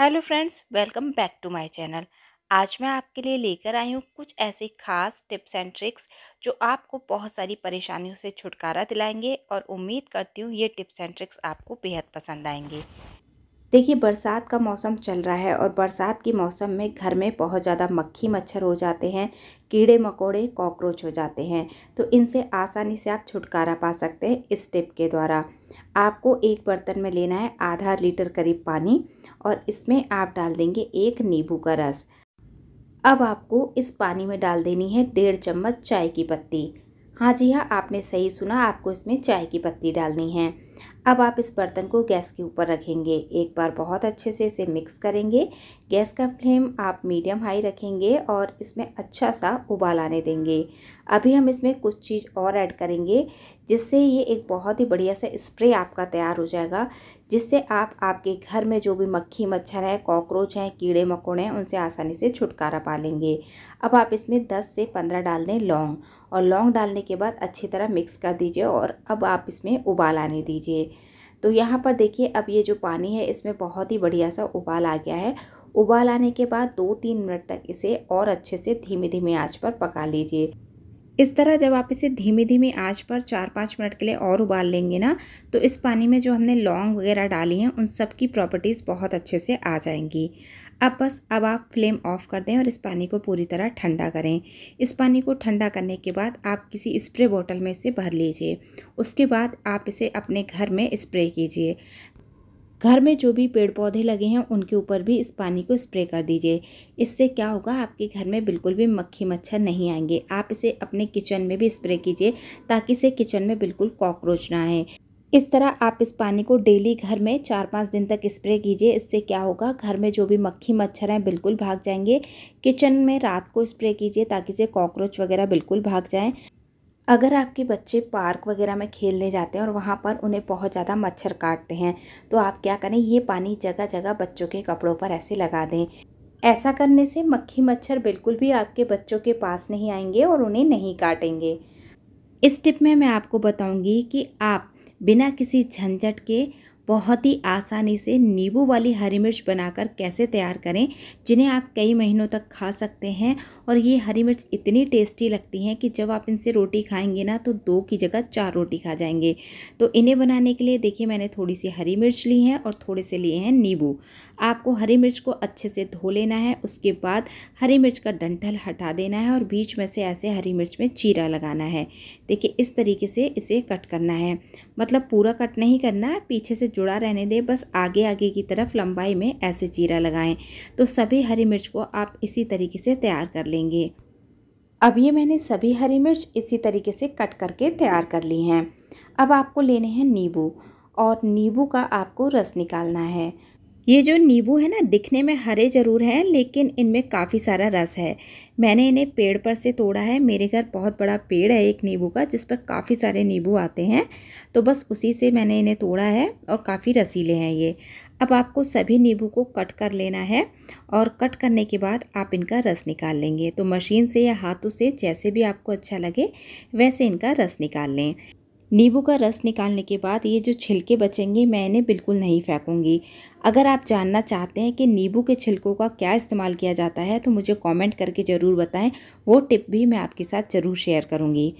hello friends welcome back to my channel आज मैं आपके लिए लेकर आई हूँ कुछ ऐसे खास टिप्स एंड ट्रिक्स जो आपको बहुत सारी परेशानियों से छुटकारा दिलाएंगे और उम्मीद करती हूँ ये टिप्स एंड ट्रिक्स आपको बेहद पसंद आएंगे देखिए बरसात का मौसम चल रहा है और बरसात के मौसम में घर में बहुत ज़्यादा मक्खी मच्छर हो जाते हैं कीड़े मकोड़े कॉकरोच हो जाते हैं तो इनसे आसानी से आप छुटकारा पा सकते हैं इस टिप के द्वारा आपको एक बर्तन में लेना है आधा लीटर करीब पानी और इसमें आप डाल देंगे एक नींबू का रस अब आपको इस पानी में डाल देनी है डेढ़ चम्मच चाय की पत्ती हाँ जी हाँ आपने सही सुना आपको इसमें चाय की पत्ती डालनी है अब आप इस बर्तन को गैस के ऊपर रखेंगे एक बार बहुत अच्छे से इसे मिक्स करेंगे गैस का फ्लेम आप मीडियम हाई रखेंगे और इसमें अच्छा सा उबाल आने देंगे अभी हम इसमें कुछ चीज़ और ऐड करेंगे जिससे ये एक बहुत ही बढ़िया सा स्प्रे आपका तैयार हो जाएगा जिससे आप आपके घर में जो भी मक्खी मच्छर हैं कॉकरोच हैं कीड़े मकोड़े हैं उनसे आसानी से छुटकारा पा लेंगे अब आप इसमें दस से पंद्रह डाल दें लौंग और लौंग डालने के बाद अच्छी तरह मिक्स कर दीजिए और अब आप इसमें उबाल आने दीजिए तो यहाँ पर देखिए अब ये जो पानी है इसमें बहुत ही बढ़िया सा उबाल आ गया है उबाल आने के बाद दो तीन मिनट तक इसे और अच्छे से धीमे धीमे आँच पर पका लीजिए इस तरह जब आप इसे धीमे धीमे आँच पर चार पाँच मिनट के लिए और उबाल लेंगे ना तो इस पानी में जो हमने लौंग वगैरह डाली हैं उन सब की प्रॉपर्टीज़ बहुत अच्छे से आ जाएंगी अब बस अब आप फ्लेम ऑफ कर दें और इस पानी को पूरी तरह ठंडा करें इस पानी को ठंडा करने के बाद आप किसी स्प्रे बोतल में इसे भर लीजिए उसके बाद आप इसे अपने घर में स्प्रे कीजिए घर में जो भी पेड़ पौधे लगे हैं उनके ऊपर भी इस पानी को स्प्रे कर दीजिए इससे क्या होगा आपके घर में बिल्कुल भी मक्खी मच्छर नहीं आएंगे आप इसे अपने किचन में भी स्प्रे कीजिए ताकि इसे किचन में बिल्कुल कॉकरोच ना आए इस तरह आप इस पानी को डेली घर में चार पाँच दिन तक स्प्रे कीजिए इससे क्या होगा घर में जो भी मक्खी मच्छर हैं बिल्कुल भाग जाएंगे किचन में रात को स्प्रे कीजिए ताकि से कॉकरोच वगैरह बिल्कुल भाग जाएं अगर आपके बच्चे पार्क वगैरह में खेलने जाते हैं और वहाँ पर उन्हें बहुत ज़्यादा मच्छर काटते हैं तो आप क्या करें ये पानी जगह जगह बच्चों के कपड़ों पर ऐसे लगा दें ऐसा करने से मक्खी मच्छर बिल्कुल भी आपके बच्चों के पास नहीं आएंगे और उन्हें नहीं काटेंगे इस टिप में मैं आपको बताऊंगी कि आप बिना किसी झंझट के बहुत ही आसानी से नींबू वाली हरी मिर्च बनाकर कैसे तैयार करें जिन्हें आप कई महीनों तक खा सकते हैं और ये हरी मिर्च इतनी टेस्टी लगती हैं कि जब आप इनसे रोटी खाएंगे ना तो दो की जगह चार रोटी खा जाएंगे तो इन्हें बनाने के लिए देखिए मैंने थोड़ी सी हरी मिर्च ली है और थोड़े से लिए हैं नींबू आपको हरी मिर्च को अच्छे से धो लेना है उसके बाद हरी मिर्च का डंठल हटा देना है और बीच में से ऐसे हरी मिर्च में चीरा लगाना है देखिए इस तरीके से इसे कट करना है मतलब पूरा कट नहीं करना है पीछे से जुड़ा रहने दें बस आगे आगे की तरफ लंबाई में ऐसे चीरा लगाएं तो सभी हरी मिर्च को आप इसी तरीके से तैयार कर लेंगे अब ये मैंने सभी हरी मिर्च इसी तरीके से कट करके तैयार कर ली हैं अब आपको लेने हैं नींबू और नींबू का आपको रस निकालना है ये जो नींबू है ना दिखने में हरे ज़रूर हैं लेकिन इनमें काफ़ी सारा रस है मैंने इन्हें पेड़ पर से तोड़ा है मेरे घर बहुत बड़ा पेड़ है एक नींबू का जिस पर काफ़ी सारे नींबू आते हैं तो बस उसी से मैंने इन्हें तोड़ा है और काफ़ी रसीले हैं ये अब आपको सभी नींबू को कट कर लेना है और कट करने के बाद आप इनका रस निकाल लेंगे तो मशीन से या हाथों से जैसे भी आपको अच्छा लगे वैसे इनका रस निकाल लें नींबू का रस निकालने के बाद ये जो छिलके बचेंगे मैं इन्हें बिल्कुल नहीं फेंकूँगी अगर आप जानना चाहते हैं कि नींबू के छिलकों का क्या इस्तेमाल किया जाता है तो मुझे कमेंट करके ज़रूर बताएं वो टिप भी मैं आपके साथ ज़रूर शेयर करूँगी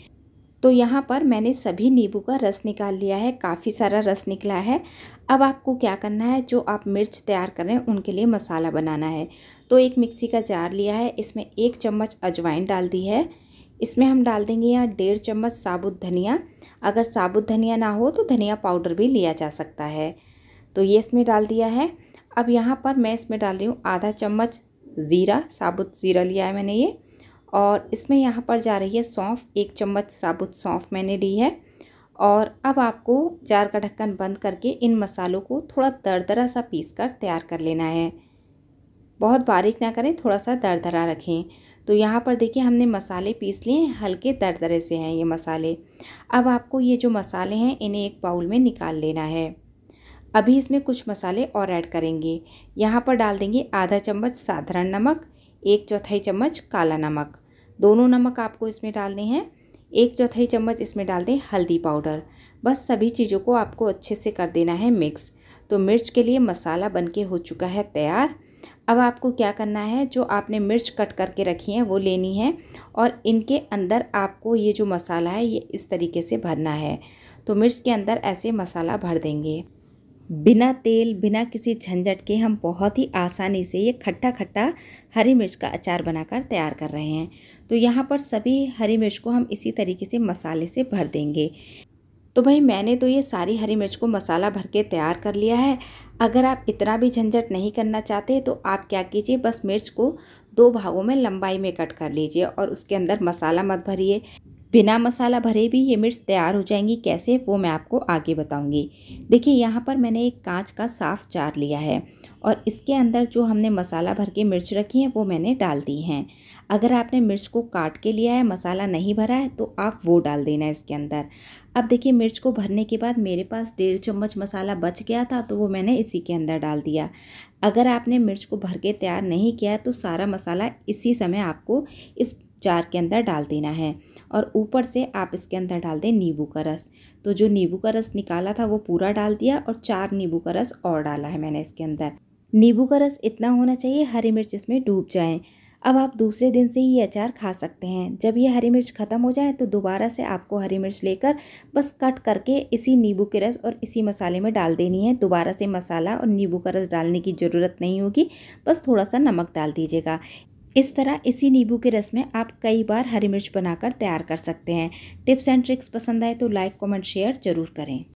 तो यहाँ पर मैंने सभी नींबू का रस निकाल लिया है काफ़ी सारा रस निकला है अब आपको क्या करना है जो आप मिर्च तैयार कर रहे हैं उनके लिए मसाला बनाना है तो एक मिक्सी का जार लिया है इसमें एक चम्मच अजवाइन डाल दी है इसमें हम डाल देंगे यहाँ डेढ़ चम्मच साबुत धनिया अगर साबुत धनिया ना हो तो धनिया पाउडर भी लिया जा सकता है तो ये इसमें डाल दिया है अब यहाँ पर मैं इसमें डाल रही हूँ आधा चम्मच ज़ीरा साबुत ज़ीरा लिया है मैंने ये और इसमें यहाँ पर जा रही है सौंफ एक चम्मच साबुत सौंफ मैंने ली है और अब आपको जार का ढक्कन बंद करके इन मसालों को थोड़ा दरदरा सा पीस कर तैयार कर लेना है बहुत बारीक ना करें थोड़ा सा दरदरा रखें तो यहाँ पर देखिए हमने मसाले पीस लिए हैं हल्के दरदरे से हैं ये मसाले अब आपको ये जो मसाले हैं इन्हें एक बाउल में निकाल लेना है अभी इसमें कुछ मसाले और ऐड करेंगे यहाँ पर डाल देंगे आधा चम्मच साधारण नमक एक चौथाई चम्मच काला नमक दोनों नमक आपको इसमें डालने हैं एक चौथाई चम्मच इसमें डाल दें हल्दी पाउडर बस सभी चीज़ों को आपको अच्छे से कर देना है मिक्स तो मिर्च के लिए मसाला बनके हो चुका है तैयार अब आपको क्या करना है जो आपने मिर्च कट करके रखी है वो लेनी है और इनके अंदर आपको ये जो मसाला है ये इस तरीके से भरना है तो मिर्च के अंदर ऐसे मसाला भर देंगे बिना तेल बिना किसी झंझट के हम बहुत ही आसानी से ये खट्टा खट्टा हरी मिर्च का अचार बनाकर तैयार कर रहे हैं तो यहाँ पर सभी हरी मिर्च को हम इसी तरीके से मसाले से भर देंगे तो भाई मैंने तो ये सारी हरी मिर्च को मसाला भर के तैयार कर लिया है अगर आप इतना भी झंझट नहीं करना चाहते तो आप क्या कीजिए बस मिर्च को दो भागों में लंबाई में कट कर लीजिए और उसके अंदर मसाला मत भरिए बिना मसाला भरे भी ये मिर्च तैयार हो जाएंगी कैसे वो मैं आपको आगे बताऊंगी देखिए यहाँ पर मैंने एक कांच का साफ़ जार लिया है और इसके अंदर जो हमने मसाला भर के मिर्च रखी है वो मैंने डाल दी हैं अगर आपने मिर्च को काट के लिया है मसाला नहीं भरा है तो आप वो डाल देना है इसके अंदर अब देखिए मिर्च को भरने के बाद मेरे पास डेढ़ चम्मच मसाला बच गया था तो वो मैंने इसी के अंदर डाल दिया अगर आपने मिर्च को भर के तैयार नहीं किया है तो सारा मसाला इसी समय आपको इस जार के अंदर डाल देना है और ऊपर से आप इसके अंदर डाल दें नींबू का रस तो जो नींबू का रस निकाला था वो पूरा डाल दिया और चार नींबू का रस और डाला है मैंने इसके अंदर नींबू का रस इतना होना चाहिए हरी मिर्च इसमें डूब जाएँ अब आप दूसरे दिन से ही ये अचार खा सकते हैं जब ये हरी मिर्च ख़त्म हो जाए तो दोबारा से आपको हरी मिर्च लेकर बस कट करके इसी नींबू के रस और इसी मसाले में डाल देनी है दोबारा से मसाला और नींबू का रस डालने की ज़रूरत नहीं होगी बस थोड़ा सा नमक डाल दीजिएगा इस तरह इसी नींबू के रस में आप कई बार हरी मिर्च बनाकर तैयार कर सकते हैं टिप्स एंड ट्रिक्स पसंद आए तो लाइक कॉमेंट शेयर ज़रूर करें